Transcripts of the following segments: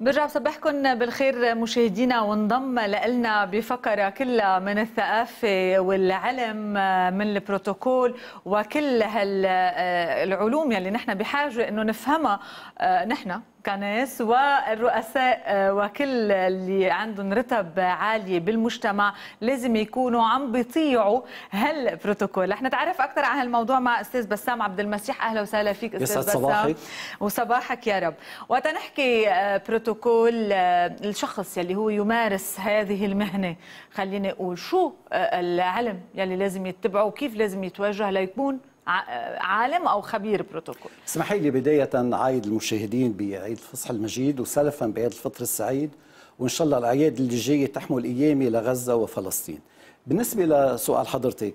برجع بصبحكم بالخير مشاهدينا وانضم لنا بفقره كلها من الثقافه والعلم آه، من البروتوكول وكل هالعلوم آه، يلي نحن بحاجه انه نفهمها آه، نحن كناس والرؤساء آه، وكل اللي عندهم رتب عاليه بالمجتمع لازم يكونوا عم بيطيعوا هالبروتوكول، رح نتعرف اكثر عن هالموضوع مع استاذ بسام عبد المسيح، اهلا وسهلا فيك استاذ بسام صباحك وصباحك يا رب، وتنحكي آه، بروتوكول آه، الشخص يلي هو يمارس هذه المهنه، خليني اقول شو العلم يلي لازم يتبعه وكيف لازم يتواجه ليكون عالم او خبير بروتوكول اسمحي لي بدايه عايد المشاهدين بعيد فصح المجيد وسلفا بعيد الفطر السعيد وان شاء الله الاعياد اللي جايه تحمل ايامي لغزه وفلسطين بالنسبه لسؤال حضرتك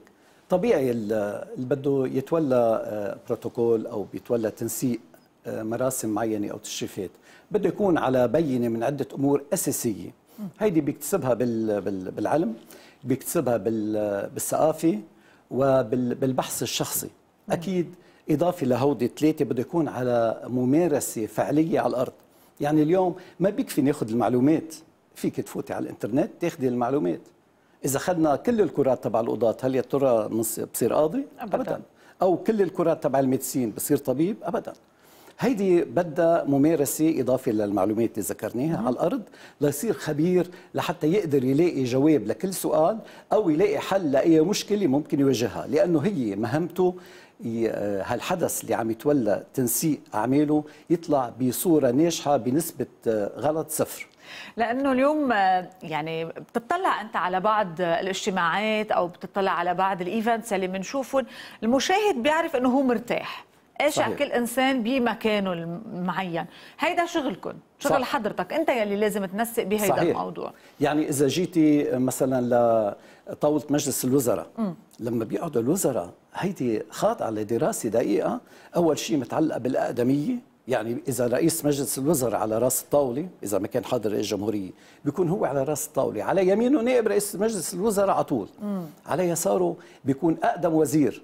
طبيعي اللي بده يتولى آه، بروتوكول او بيتولى تنسيق آه، مراسم معينه او تشريفات بده يكون على بينه من عده امور اساسيه هيدي بيكتسبها بالعلم بيكتسبها بالثقافه وبالبحث الشخصي أكيد إضافة لهودي ثلاثة بده يكون على ممارسة فعلية على الأرض يعني اليوم ما بيكفي ناخذ المعلومات فيك تفوتي على الانترنت تاخذي المعلومات اذا اخذنا كل الكرات تبع القضاة هل يا ترى بصير قاضي ابدا او كل الكرات تبع الميدسين بصير طبيب ابدا هيدي بدها ممارسه اضافه للمعلومات اللي ذكرناها على الارض ليصير خبير لحتى يقدر يلاقي جواب لكل سؤال او يلاقي حل لاي مشكله ممكن يواجهها لانه هي مهمته آه، هالحدث اللي عم يتولى تنسيق اعماله يطلع بصوره ناجحه بنسبه آه، غلط صفر لانه اليوم آه، يعني بتطلع انت على بعض الاجتماعات او بتطلع على بعض الايفنتس اللي بنشوفهم المشاهد بيعرف انه هو مرتاح ايش كل انسان بمكانه المعين هيدا شغلكم شغل صح. حضرتك انت يلي لازم تنسق بهيدا صحيح. الموضوع يعني اذا جيتي مثلا لطاوله مجلس الوزراء م. لما بيقعدوا الوزراء هيدي خاضعه لدراسه دقيقه اول شيء متعلقه بالاقدميه يعني اذا رئيس مجلس الوزراء على راس الطاوله اذا ما كان حاضر الجمهوريه بيكون هو على راس الطاوله على يمينه نائب رئيس مجلس الوزراء على طول على يساره بيكون اقدم وزير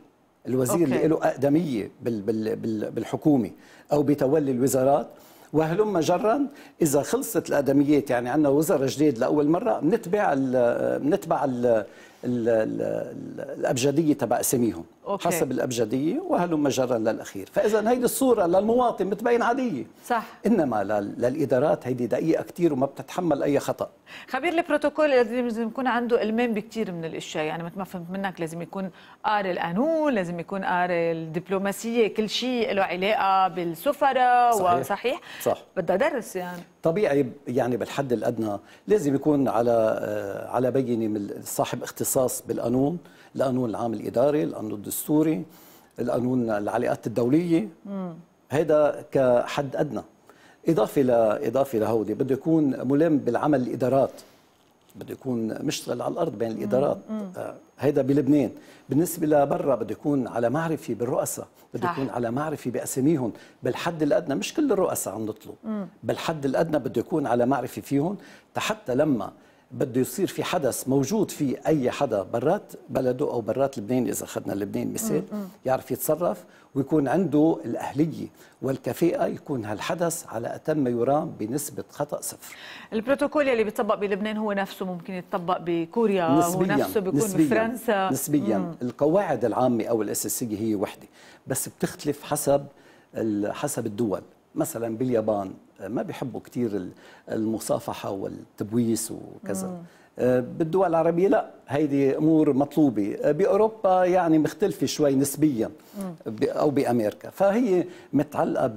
الوزير أوكي. اللي له أقدمية بال بال بال بالحكومة أو بتولي الوزارات وهلم جرا اذا خلصت الاقدميات يعني عندنا وزراء جديد لاول مره بنتبع بنتبع الابجديه تبع اساميهم أوكي. حسب الأبجدية وهلم مجرا للأخير فإذا هيدي الصورة للمواطن بتبين عادية صح إنما للإدارات هيدي دقيقة كثير وما بتتحمل أي خطأ خبير البروتوكول لازم يكون عنده إلمام بكثير من الأشياء يعني مثل ما فهمت منك لازم يكون قاري القانون لازم يكون قاري الدبلوماسية كل شيء له علاقة بالسفراء صحيح. وصحيح صح بدها درس يعني طبيعي يعني بالحد الأدنى لازم يكون على آه، على بينة من صاحب اختصاص بالقانون القانون العام الاداري القانون الدستوري القانون العلاقات الدوليه هذا كحد ادنى اضافه ل... اضافه لهودي بده يكون ملم بالعمل الادارات بده يكون مشتغل على الارض بين الادارات آه، هيدا بلبنان بالنسبه لبرا بده يكون على معرفه بالرؤساء بده يكون على معرفه باساميهم بالحد الادنى مش كل الرؤساء عم نطلب بالحد الادنى بده يكون على معرفه فيهم حتى لما بده يصير في حدث موجود في اي حدا برات بلده او برات لبنان اذا اخذنا لبنان مثال يعرف يتصرف ويكون عنده الاهليه والكفاءه يكون هالحدث على اتم ما يرام بنسبه خطا صفر. البروتوكول اللي بيطبق بلبنان هو نفسه ممكن يتطبق بكوريا نسبياً هو نفسه بيكون نسبياً بفرنسا نسبيا مم. القواعد العامه او الاساسيه هي وحده بس بتختلف حسب حسب الدول مثلا باليابان آه، ما بيحبوا كثير المصافحه والتبويس وكذا مم. آه، بالدول العربيه لا هيدي امور مطلوبه آه، باوروبا يعني مختلفه شوي نسبيا او بامريكا فهي متعلقه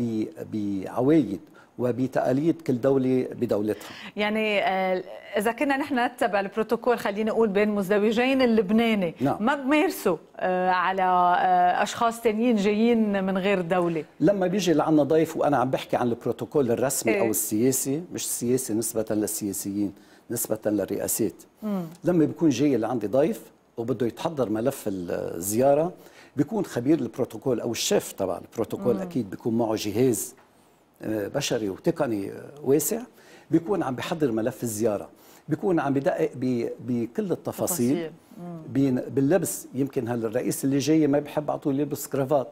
بعوايد وبتقاليد كل دولة بدولتها يعني آه، إذا كنا نحن نتبع البروتوكول خلينا نقول بين مزدوجين اللبناني نعم. ما بمارسوا آه، على آه، أشخاص تانيين جايين من غير دولة لما بيجي لعنا ضيف وأنا عم بحكي عن البروتوكول الرسمي إيه؟ أو السياسي مش السياسي نسبة للسياسيين نسبة للرئاسات مم. لما بيكون جاي لعندي ضيف وبده يتحضر ملف الزيارة بيكون خبير البروتوكول أو الشيف تبع البروتوكول مم. أكيد بيكون معه جهاز بشري وتقني واسع بيكون عم بحضر ملف الزياره بيكون عم بدقق بكل التفاصيل باللبس يمكن هلا الرئيس اللي جاي ما بحب على طول يلبس كرافات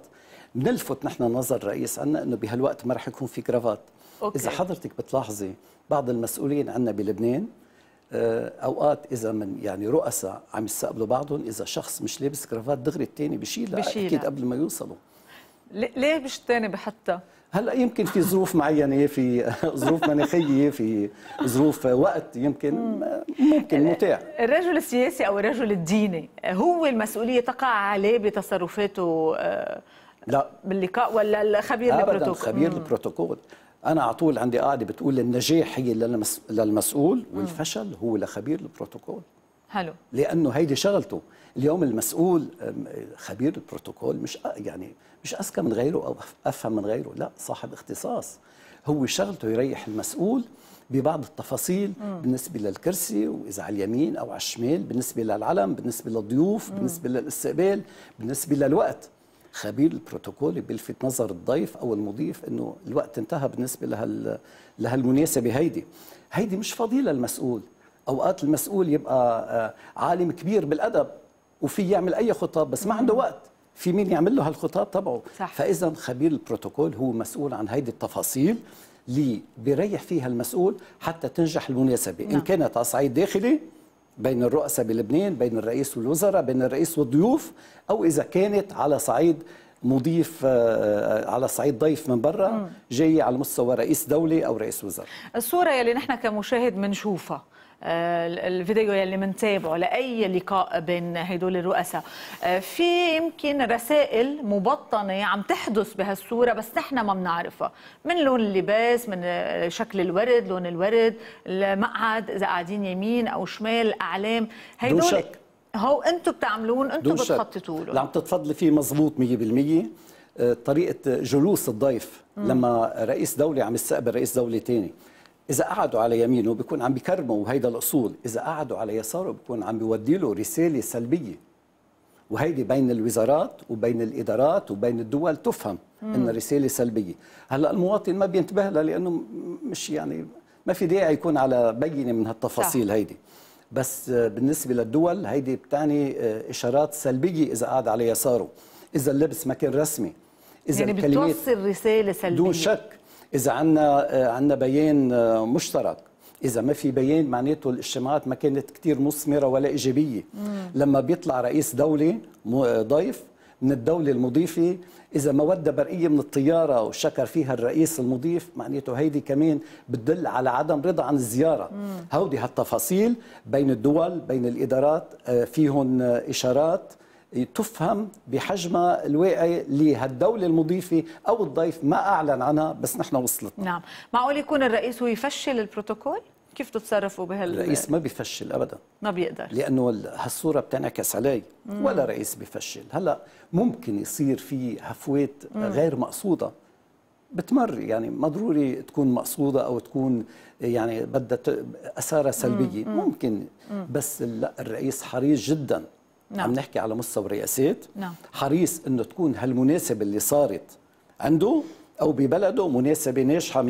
بنلفت نحن نظر الرئيس عنا انه بهالوقت ما رح يكون في كرافات أوكي. اذا حضرتك بتلاحظي بعض المسؤولين عنا بلبنان آه، اوقات اذا من يعني رؤساء عم يستقبلوا بعضهم اذا شخص مش لابس كرافات دغري الثاني بشيلها اكيد قبل ما يوصلوا ليه مش الثاني بحطها هلا يمكن في ظروف معينه في ظروف مناخيه في ظروف وقت يمكن ممكن متاح الرجل السياسي او الرجل الديني هو المسؤوليه تقع عليه بتصرفاته آه، لا باللقاء ولا الخبير البروتوكول خبير البروتوكول انا على طول عندي قاعده بتقول النجاح هي للمسؤول والفشل هو لخبير البروتوكول حلو لانه هيدي شغلته اليوم المسؤول خبير البروتوكول مش يعني مش اذكى من غيره او افهم من غيره لا صاحب اختصاص هو شغلته يريح المسؤول ببعض التفاصيل مم. بالنسبه للكرسي واذا على اليمين او على الشمال بالنسبه للعلم بالنسبه للضيوف مم. بالنسبه للاستقبال بالنسبه للوقت خبير البروتوكول بيلفت نظر الضيف او المضيف انه الوقت انتهى بالنسبه لهال لهالمناسبه هيدي هيدي مش فضيله المسؤول اوقات المسؤول يبقى آه، عالم كبير بالادب وفي يعمل اي خطاب بس ما عنده وقت في مين يعمل له هالخطاب تبعه صح. فاذا خبير البروتوكول هو مسؤول عن هيدي التفاصيل اللي بيريح فيها المسؤول حتى تنجح المناسبه نعم. ان كانت على صعيد داخلي بين الرؤساء بلبنان بين الرئيس والوزراء بين الرئيس والضيوف او اذا كانت على صعيد مضيف آه، آه، على صعيد ضيف من برا جاي على مستوى رئيس دولة أو رئيس وزراء الصورة يلي نحن كمشاهد بنشوفها آه، الفيديو يلي منتابعه لاي لقاء بين هدول الرؤساء آه، في يمكن رسائل مبطنه عم تحدث بهالصوره بس نحن ما بنعرفها من لون اللباس من آه، شكل الورد لون الورد المقعد اذا قاعدين يمين او شمال اعلام هدول شك. هو انتم بتعملون انتم بتخططوا له اللي عم تتفضلي فيه مزبوط 100% طريقه جلوس الضيف لما رئيس دوله عم يستقبل رئيس دوله ثاني اذا قعدوا على يمينه بيكون عم بكرمه هيدا الاصول اذا قعدوا على يساره بيكون عم بيودي له رساله سلبيه وهيدي بين الوزارات وبين الادارات وبين الدول تفهم مم. ان رساله سلبيه هلا المواطن ما بينتبه لها لانه مش يعني ما في داعي يكون على بينه من هالتفاصيل صح. هيدي بس بالنسبه للدول هيدي بتعني اشارات سلبيه اذا قعد على يساره اذا اللبس ما كان رسمي اذا يعني بتوصل رساله سلبيه دون شك اذا عندنا آه، عندنا بيان آه، مشترك اذا ما في بيان معناته الاجتماعات ما كانت كثير مثمره ولا ايجابيه مم. لما بيطلع رئيس دوله آه، ضيف من الدولة المضيفة إذا ما ودى برقية من الطيارة وشكر فيها الرئيس المضيف معناته هيدي كمان بتدل على عدم رضا عن الزيارة هودي هالتفاصيل بين الدول بين الإدارات فيهم إشارات تفهم بحجمها الواقعي لهالدولة المضيفة أو الضيف ما أعلن عنها بس نحن وصلتنا نعم معقول يكون الرئيس يفشل البروتوكول؟ كيف تتصرفوا بهال الرئيس ما بيفشل ابدا ما بيقدر لانه هالصوره بتنعكس علي مم. ولا رئيس بيفشل هلا ممكن يصير في هفوات مم. غير مقصوده بتمر يعني ما ضروري تكون مقصوده او تكون يعني بدها اثاره سلبيه مم. ممكن مم. بس لا الرئيس حريص جدا نعم. عم نحكي على مستوى الرئاسات نعم. حريص انه تكون هالمناسبه اللي صارت عنده او ببلده مناسبه ناجحه 100%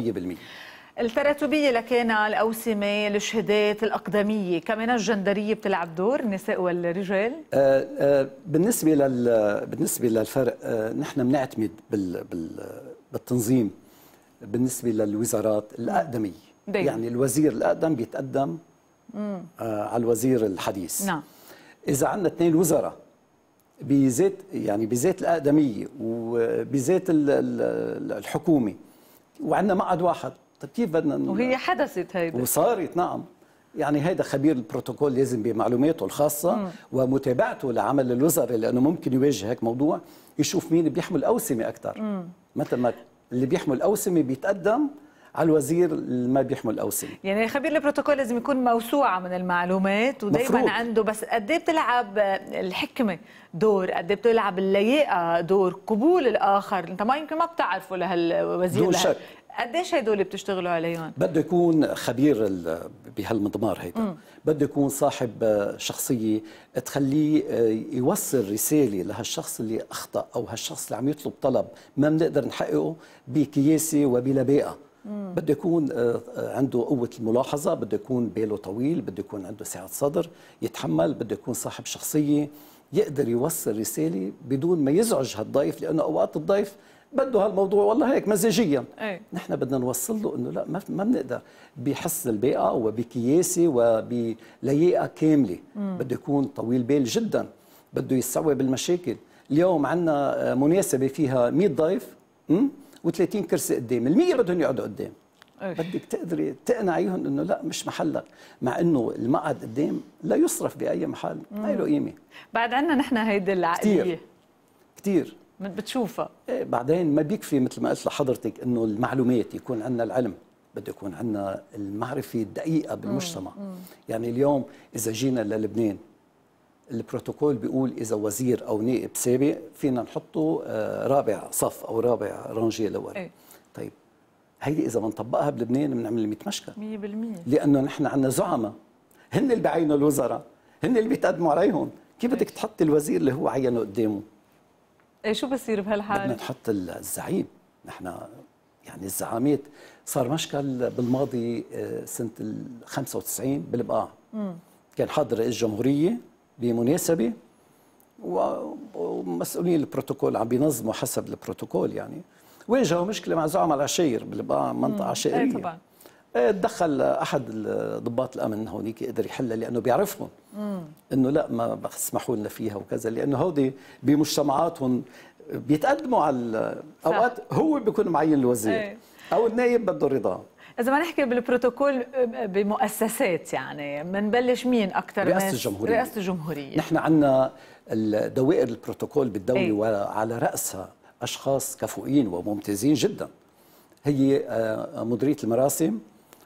التراتبية لكان الأوسمة الشهادات الأقدمية كمان الجندرية بتلعب دور النساء والرجال آآ آه، آآ آه، بالنسبة, لل... بالنسبة للفرق آه، نحن بنعتمد بال... بال... بالتنظيم بالنسبة للوزارات الأقدمية يعني الوزير الأقدم بيتقدم على الوزير الحديث نعم اذا عندنا اثنين وزراء بذات يعني بذات الاقدميه وبذات الحكومه وعندنا مقعد واحد طيب كيف بدنا وهي حدثت هيدي وصارت نعم يعني هيدا خبير البروتوكول لازم بمعلوماته الخاصه م. ومتابعته لعمل الوزراء لانه ممكن يواجه هيك موضوع يشوف مين بيحمل اوسمه اكثر مثل ما اللي بيحمل اوسمه بيتقدم على الوزير ما بيحمل اوسم يعني خبير البروتوكول لازم يكون موسوعه من المعلومات ودائما عنده بس قد ايه بتلعب الحكمه دور قد ايه بتلعب اللياقه دور قبول الاخر انت ما يمكن ما بتعرفه لهالوزير دون شك قديش هدول بتشتغلوا عليهم؟ بده يكون خبير بهالمضمار هيدا، بده يكون صاحب شخصيه تخليه يوصل رساله لهالشخص اللي اخطا او هالشخص اللي عم يطلب طلب ما بنقدر نحققه بكياسه وبلباقه. بده يكون آه، آه، عنده قوة الملاحظة بده يكون باله طويل بده يكون عنده سعة صدر يتحمل بده يكون صاحب شخصية يقدر يوصل رسالة بدون ما يزعج هالضيف لأنه أوقات الضيف بده هالموضوع والله هيك مزاجيا نحن بدنا نوصل له انه لا ما ما بنقدر بحسن البيئه وبكياسه وبلياقه كامله بده يكون طويل بال جدا بده يستوعب المشاكل اليوم عندنا آه، مناسبه فيها 100 ضيف و30 كرسي قدام ال100 بدهم يقعدوا قدام بدك تقدري تقنعيهم انه لا مش محلك مع انه المقعد قدام لا يصرف باي محل ما له قيمه بعد عنا نحن هيدي العقليه كثير كثير بتشوفها ايه بعدين ما بيكفي مثل ما قلت لحضرتك انه المعلومات يكون عندنا العلم بده يكون عندنا المعرفه الدقيقه بالمجتمع مم. مم. يعني اليوم اذا جينا للبنان البروتوكول بيقول اذا وزير او نائب سابق فينا نحطه آه، رابع صف او رابع رانجيه لورا ايه؟ طيب هيدي اذا بنطبقها بلبنان بنعمل 100 مشكله 100% لانه نحن عندنا زعماء هن اللي بعينوا الوزراء هن اللي بيتقدموا عليهم كيف إيه. بدك تحط الوزير اللي هو عينه قدامه ايه شو بصير بهالحال بدنا نحط الزعيم نحن يعني الزعامات صار مشكل بالماضي آه، سنه ال 95 بالبقاع كان حاضر رئيس جمهوريه بمناسبه ومسؤولين البروتوكول عم بينظموا حسب البروتوكول يعني واجهوا مشكله مع زعماء العشاير بالمنطقه العشائريه عشائريه طبعا تدخل إيه، احد ضباط الامن هونيك قدر يحلها لانه بيعرفهم انه لا ما بسمحوا لنا فيها وكذا لانه هودي بمجتمعاتهم بيتقدموا على اوقات هو بيكون معين الوزير ايه. او النايب بده رضاه اذا ما نحكي بالبروتوكول بمؤسسات يعني بنبلش مين اكثر رئاسه الجمهوريه رئاسه الجمهوريه نحن عندنا دوائر البروتوكول بالدوله ايه؟ وعلى راسها اشخاص كفؤين وممتازين جدا هي آه، مديريه المراسم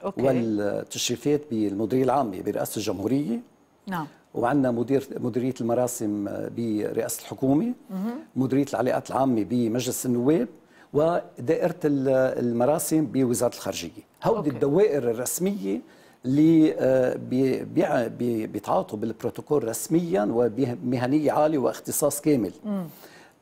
أوكي. والتشريفات بالمديريه العامه برئاسه الجمهوريه نعم وعندنا مدير مديريه المراسم برئاسه الحكومه مديريه العلاقات العامه بمجلس النواب ودائره المراسم بوزاره الخارجيه هودي الدوائر الرسميه اللي آه، بيتعاطوا بالبروتوكول رسميا وبمهنيه عاليه واختصاص كامل م. آه،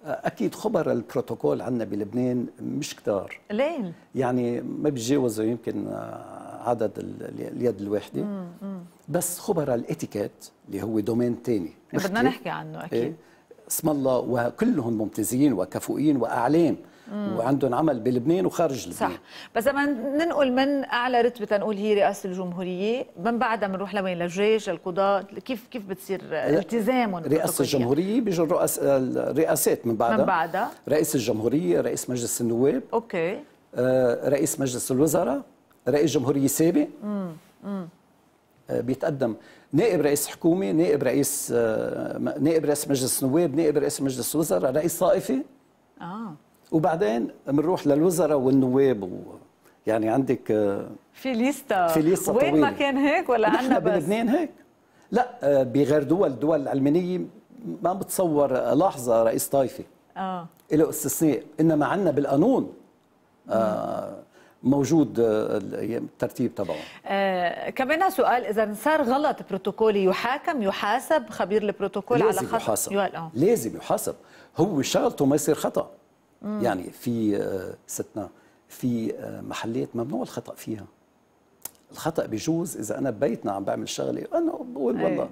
اكيد خبر البروتوكول عندنا بلبنان مش كتار قليل يعني ما بيتجاوزوا يمكن آه، عدد اليد الواحده مم. مم. بس خبر الاتيكيت اللي هو دومين ثاني بدنا نحكي عنه اكيد إيه؟ اسم الله وكلهم ممتازين وكفؤين واعلام وعندهم عمل بلبنان وخارج لبنان صح بس لما ننقل من اعلى رتبه تنقول هي رئاسه الجمهوريه من بعدها بنروح لوين للجيش للقضاء كيف كيف بتصير التزامهم رئاسه الجمهوريه بيجوا الرؤساء الرئاسات من بعدها من بعدها رئيس الجمهوريه رئيس مجلس النواب اوكي آه، رئيس مجلس الوزراء رئيس جمهوريه سابق آه، بيتقدم نائب رئيس حكومه نائب رئيس آه، نائب رئيس مجلس نواب نائب رئيس مجلس وزراء رئيس طائفه اه وبعدين بنروح للوزراء والنواب و... يعني عندك آه، في ليستا في ليستا وين طويلة. ما كان هيك ولا عندنا بس بلبنان هيك لا آه، بغير دول الدول العلمانية ما بتصور آه، لحظة رئيس طائفة اه له استثناء انما عندنا بالقانون آه موجود الترتيب تبعه آه كمان سؤال اذا صار غلط بروتوكولي يحاكم يحاسب خبير البروتوكول على خطا لازم يحاسب لازم يحاسب هو شغلته ما يصير خطا مم. يعني في آه، ستنا في آه، محلات ممنوع الخطا فيها الخطا بجوز اذا انا ببيتنا عم بعمل شغله انا بقول إيه. والله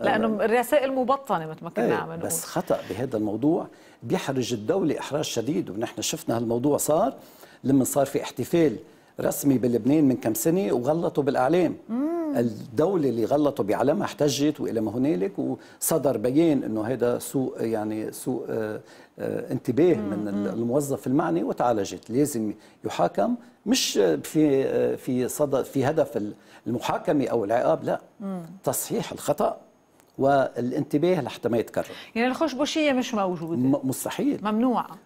آه، لانه الرسائل مبطنه مثل ما كنا إيه، عم نقول بس خطا بهذا الموضوع بيحرج الدوله احراج شديد ونحن شفنا هالموضوع صار لما صار في احتفال رسمي بلبنان من كم سنه وغلطوا بالاعلام مم. الدوله اللي غلطوا بعلمها احتجت والى ما هنالك وصدر بيان انه هذا سوء يعني سوء آه، آه، انتباه من الموظف المعني وتعالجت لازم يحاكم مش في آه، في صدد في هدف المحاكمه او العقاب لا تصحيح الخطا والانتباه لحتى ما يتكرر يعني الخشبوشيه مش موجوده مستحيل ممنوعه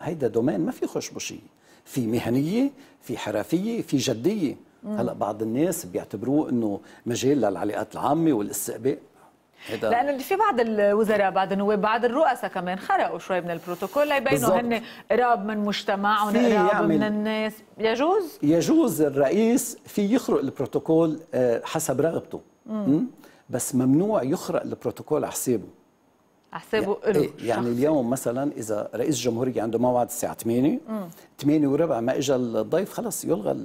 هيدا دومين ما في خشبوشيه في مهنيه في حرفيه في جديه هلا بعض الناس بيعتبروه انه مجال للعلاقات العامه والاستقبال هيدا. لانه في بعض الوزراء بعض النواب بعض الرؤساء كمان خرقوا شوي من البروتوكول ليبينوا هن قراب من مجتمعهم قراب من الناس يجوز يجوز الرئيس في يخرق البروتوكول آه، حسب رغبته مم. بس ممنوع يخرق البروتوكول على حسابه حسابه له إيه، يعني يعني اليوم مثلا اذا رئيس الجمهوريه عنده موعد الساعه 8 8 وربع ما اجى الضيف خلص يلغى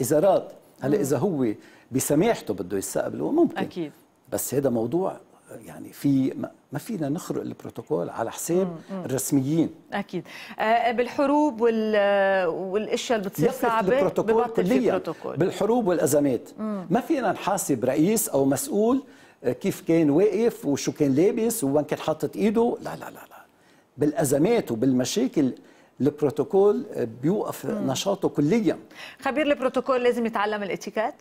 اذا راد هلا اذا هو بسماحته بده يستقبله ممكن اكيد بس هذا موضوع يعني في ما فينا نخرق البروتوكول على حساب الرسميين اكيد آه، بالحروب والاشياء اللي بتصير صعبه البروتوكول بروتوكول بالحروب والازمات مم. ما فينا نحاسب رئيس او مسؤول كيف كان واقف وشو كان لابس ووين كان حاطط ايده لا لا لا لا بالازمات وبالمشاكل البروتوكول بيوقف مم. نشاطه كليا خبير البروتوكول لازم يتعلم الاتيكيت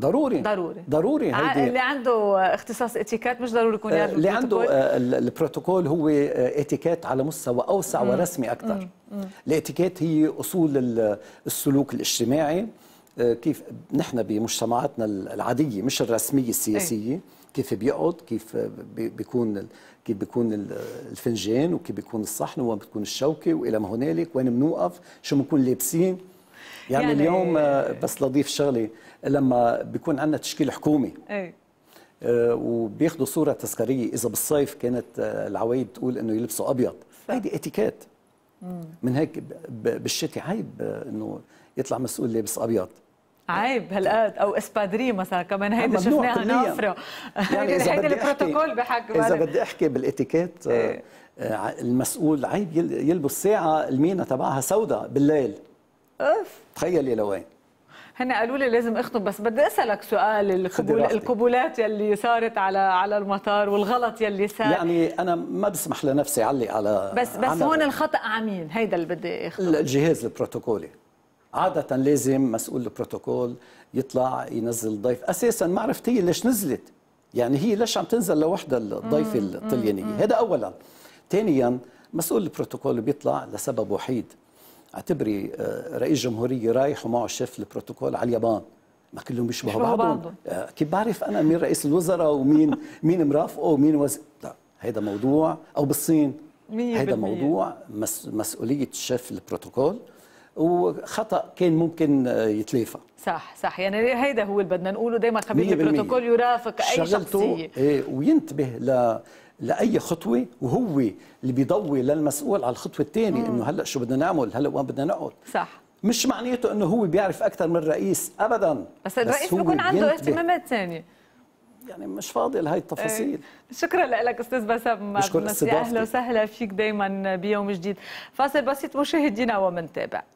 ضروري ضروري ضروري آه، هيدي اللي عنده اختصاص اتيكيت مش ضروري يكون آه، يعرف اللي عنده البروتوكول آه، هو اتيكيت على مستوى اوسع مم. ورسمي اكثر الاتيكيت هي اصول السلوك الاجتماعي كيف نحن بمجتمعاتنا العاديه مش الرسميه إيه. السياسيه ايه. كيف بيقعد كيف بيكون كيف بيكون الفنجان وكيف بيكون الصحن وين بتكون الشوكه والى ما هنالك وين بنوقف شو بنكون لابسين يعني, يعني اليوم آه، آه، بس لضيف شغله لما بيكون عندنا تشكيل حكومي ايه آه، وبياخذوا صوره تذكاريه اذا بالصيف كانت العوايد تقول انه يلبسوا ابيض هيدي اتيكيت من هيك بالشتي عيب انه يطلع مسؤول لابس ابيض عيب هالقد او اسبادري مثلا كمان هيدي شفناها نافره يعني اذا هيدي البروتوكول بحكي اذا بدي احكي بالاتيكيت آه، إيه؟ آه، المسؤول عيب يلبس ساعه المينا تبعها سوداء بالليل اوف تخيلي لوين هن قالوا لي لازم اخطب بس بدي اسالك سؤال القبول القبولات يلي صارت على على المطار والغلط يلي صار يعني انا ما بسمح لنفسي علق على بس بس هون الخطا عمين هيدا اللي بدي اخطب الجهاز البروتوكولي عادة لازم مسؤول البروتوكول يطلع ينزل ضيف أساسا معرفتي ليش نزلت يعني هي ليش عم تنزل لوحدها الضيفة الطليانية هذا أولا ثانيا مسؤول البروتوكول بيطلع لسبب وحيد اعتبري آه، رئيس جمهورية رايح ومعه شيف البروتوكول على اليابان ما كلهم بيشبهوا بعضهم, بعضهم. آه، كيف بعرف انا مين رئيس الوزراء ومين مين مرافقه ومين وز... لا هذا موضوع او بالصين هذا موضوع مس... مسؤوليه شيف البروتوكول وخطا كان ممكن يتلافى صح صح يعني هيدا هو اللي بدنا نقوله دائما خبير البروتوكول يرافق اي شخصيه إيه وينتبه ل لاي خطوه وهو اللي بيضوي للمسؤول على الخطوه الثانيه انه هلا شو بدنا نعمل هلا وين بدنا نقعد صح مش معناته انه هو بيعرف اكثر من الرئيس ابدا بس الرئيس بيكون عنده اهتمامات ثانيه يعني مش فاضي لهي التفاصيل أي. شكرا لك استاذ بسام اهلا وسهلا فيك دائما بيوم جديد فاصل بسيط مشاهدينا ومنتابع